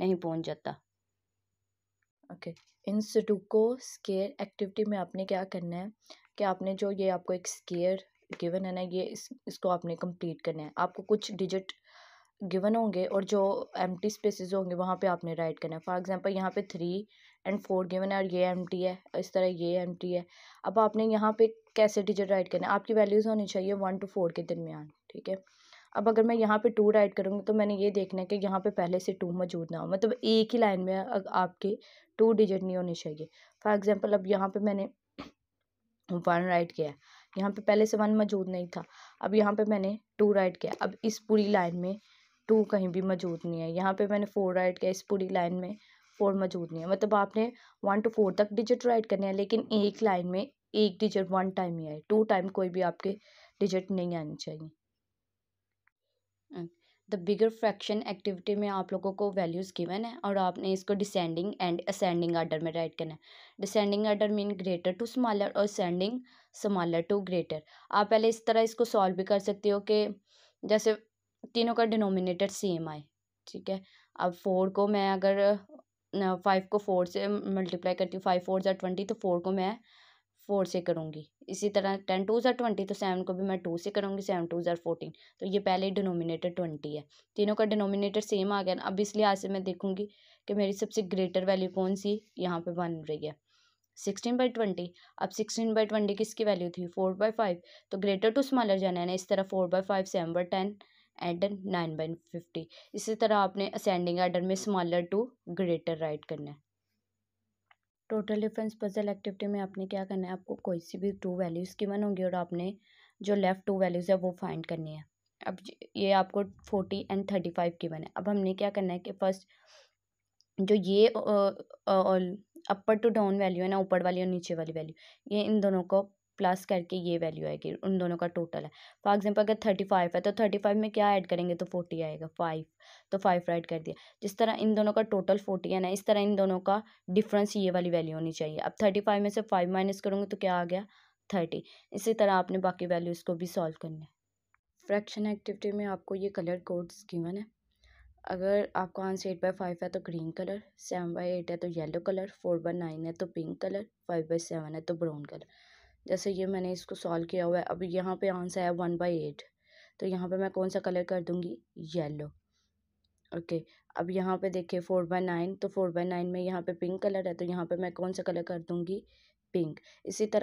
नहीं पहुंच जाता ओके इन सुडोको स्केयर एक्टिविटी में आपने क्या करना है कि आपने जो ये आपको एक स्केयर गिवन है ना ये इस, इसको आपने कंप्लीट करना है आपको कुछ डिजिट गिवन होंगे और जो एम टी स्पेसिस होंगे वहाँ पे आपने राइट करना है फॉर एग्जांपल यहाँ पे थ्री एंड फोर गिवन है और ये एम टी है इस तरह ये एम टी है अब आपने यहाँ पे कैसे डिजिट राइट करना है आपकी वैल्यूज़ होनी चाहिए वन टू फोर के दरमियान ठीक है अब अगर मैं यहाँ पे टू राइट करूँगी तो मैंने ये देखना है कि यहाँ पे पहले से टू मौजूद ना हो मतलब एक ही लाइन में आपके टू डिजिट नहीं होने चाहिए फॉर एग्ज़ाम्पल अब यहाँ पे मैंने वन राइट किया यहाँ पे पहले से वन मौजूद नहीं था अब यहाँ पे मैंने टू राइट किया अब इस पूरी लाइन में टू कहीं भी मौजूद नहीं है यहाँ पर मैंने फोर राइट किया इस पूरी लाइन में फोर मौजूद नहीं है मतलब आपने वन टू फोर तक डिजिट राइट करने हैं लेकिन एक लाइन में एक डिजिट वन टाइम ही आए टू टाइम कोई भी आपके डिजिट नहीं आनी चाहिए द बिगर फ्रैक्शन एक्टिविटी में आप लोगों को वैल्यूज़ गिवन है और आपने इसको डिसेंडिंग एंड असेंडिंग आर्डर में राइट करना है descending order mean greater to smaller और असेंडिंग स्मॉलर टू ग्रेटर आप पहले इस तरह इसको सॉल्व भी कर सकते हो कि जैसे तीनों का डिनोमिनेटर सेम आए ठीक है अब फोर को मैं अगर फाइव को फोर से मल्टीप्लाई करती हूँ फाइव फोर या ट्वेंटी तो फोर को मैं फोर से करूँगी इसी तरह टेन टू ज़ार ट्वेंटी तो सेवन को भी मैं टू से करूँगी सेवन टू ज़ार फोर्टीन तो ये पहले डिनोमिनेटर ट्वेंटी है तीनों का डिनोमिनेटर सेम आ गया ना अब इस लिहाज से मैं देखूँगी कि मेरी सबसे ग्रेटर वैल्यू कौन सी यहाँ पर बन रही है सिक्सटीन बाई ट्वेंटी अब सिक्सटीन बाई ट्वेंटी किसकी वैल्यू थी फोर बाई फाइव तो ग्रेटर टू स्मॉलर जाना है ना इस तरह four by five seven by ten and nine by fifty इसी तरह आपने असेंडिंग ऑर्डर में स्मॉलर टू ग्रेटर राइट करना है टोटल डिफरेंस पजल एक्टिविटी में आपने क्या करना है आपको कोई सी भी टू वैल्यूज़ गिवन होंगी और आपने जो लेफ़्ट टू वैल्यूज़ है वो फाइंड करनी है अब ये आपको forty and thirty five given है अब हमने क्या करना है कि फर्स्ट जो ये अपर टू डाउन वैल्यू है ना ऊपर वाली और नीचे वाली वैल्यू ये इन दोनों को प्लस करके ये वैल्यू आएगी उन दोनों का टोटल है फॉर एग्जांपल अगर थर्टी फाइव है तो थर्टी फाइव में क्या ऐड करेंगे तो फोर्टी आएगा फाइव तो फाइव राइट कर दिया जिस तरह इन दोनों का टोटल फोर्टी है ना इस तरह इन दोनों का डिफरेंस ये वाली वैल्यू होनी चाहिए अब थर्टी फाइव में से फाइव माइनस करूँगी तो क्या आ गया थर्टी इसी तरह आपने बाकी वैल्यूज़ को भी सॉल्व करना है फ्रैक्शन एक्टिविटी में आपको ये कलर कोड्स गिवन है अगर आपका आंसर एट बाई फाइव है तो green colour seven by eight है तो yellow colour four by nine है तो pink colour five by seven है तो ब्राउन कलर जैसे ये मैंने इसको सॉल्व किया हुआ है अब यहाँ पे आंसर है वन बाई एट तो यहाँ पे मैं कौन सा कलर कर दूँगी येलो ओके अब यहाँ पे देखिए फोर बाय नाइन तो फोर बाय नाइन में यहाँ पे पिंक कलर है तो यहाँ पे मैं कौन सा कलर कर दूँगी पिंक इसी तरह